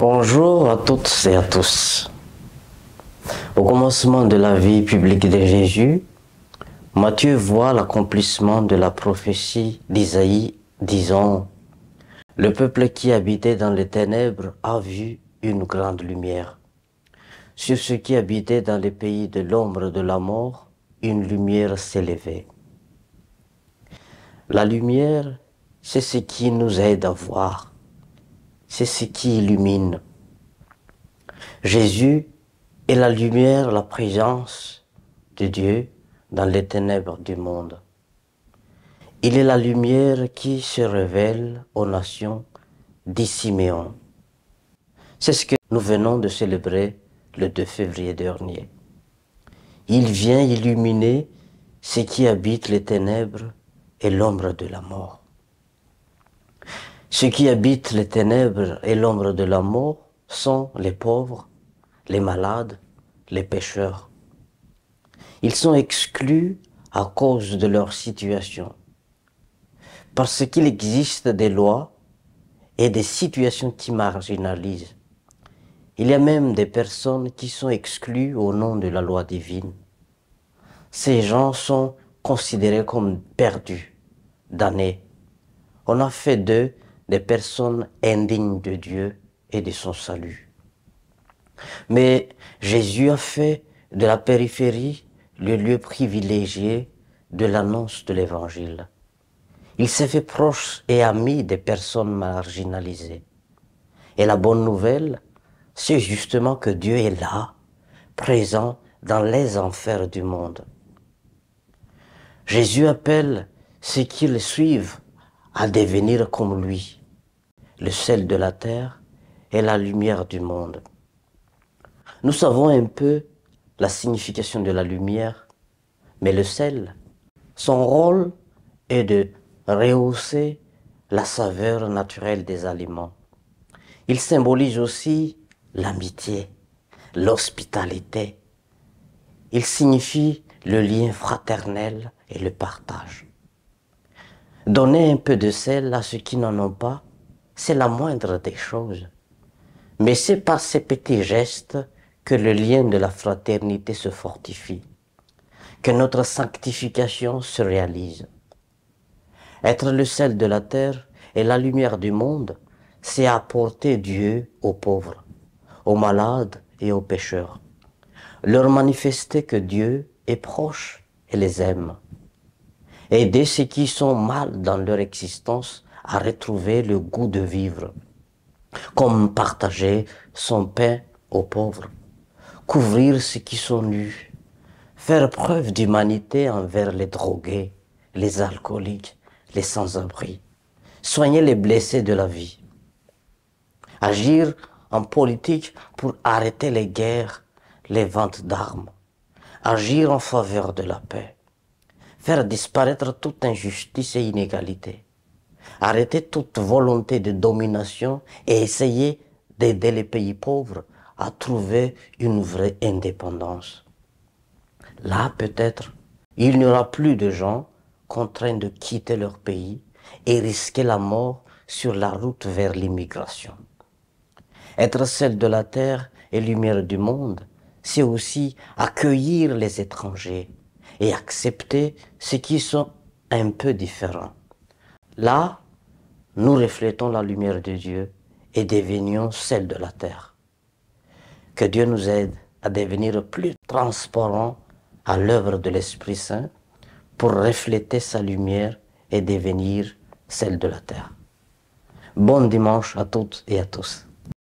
Bonjour à toutes et à tous. Au commencement de la vie publique de Jésus, Matthieu voit l'accomplissement de la prophétie d'Isaïe disant « Le peuple qui habitait dans les ténèbres a vu une grande lumière. Sur ceux qui habitaient dans les pays de l'ombre de la mort, une lumière s'élevait. » La lumière, c'est ce qui nous aide à voir c'est ce qui illumine. Jésus est la lumière, la présence de Dieu dans les ténèbres du monde. Il est la lumière qui se révèle aux nations d'Issiméon. C'est ce que nous venons de célébrer le 2 février dernier. Il vient illuminer ce qui habite les ténèbres et l'ombre de la mort. Ceux qui habitent les ténèbres et l'ombre de la mort sont les pauvres, les malades, les pécheurs. Ils sont exclus à cause de leur situation. Parce qu'il existe des lois et des situations qui marginalisent. Il y a même des personnes qui sont exclues au nom de la loi divine. Ces gens sont considérés comme perdus, damnés. On a fait d'eux des personnes indignes de Dieu et de son salut. Mais Jésus a fait de la périphérie le lieu privilégié de l'annonce de l'Évangile. Il s'est fait proche et ami des personnes marginalisées. Et la bonne nouvelle, c'est justement que Dieu est là, présent dans les enfers du monde. Jésus appelle ceux qui le suivent à devenir comme lui, le sel de la terre est la lumière du monde. Nous savons un peu la signification de la lumière, mais le sel, son rôle est de rehausser la saveur naturelle des aliments. Il symbolise aussi l'amitié, l'hospitalité. Il signifie le lien fraternel et le partage. Donner un peu de sel à ceux qui n'en ont pas c'est la moindre des choses. Mais c'est par ces petits gestes que le lien de la fraternité se fortifie, que notre sanctification se réalise. Être le sel de la terre et la lumière du monde, c'est apporter Dieu aux pauvres, aux malades et aux pécheurs, leur manifester que Dieu est proche et les aime. Aider ceux qui sont mal dans leur existence à retrouver le goût de vivre, comme partager son pain aux pauvres, couvrir ceux qui sont nus, faire preuve d'humanité envers les drogués, les alcooliques, les sans-abri, soigner les blessés de la vie, agir en politique pour arrêter les guerres, les ventes d'armes, agir en faveur de la paix, faire disparaître toute injustice et inégalité, Arrêtez toute volonté de domination et essayer d'aider les pays pauvres à trouver une vraie indépendance. Là, peut-être, il n'y aura plus de gens contraints de quitter leur pays et risquer la mort sur la route vers l'immigration. Être celle de la terre et lumière du monde, c'est aussi accueillir les étrangers et accepter ceux qui sont un peu différents. Là, nous reflétons la lumière de Dieu et devenions celle de la terre. Que Dieu nous aide à devenir plus transparents à l'œuvre de l'Esprit Saint pour refléter sa lumière et devenir celle de la terre. Bon dimanche à toutes et à tous.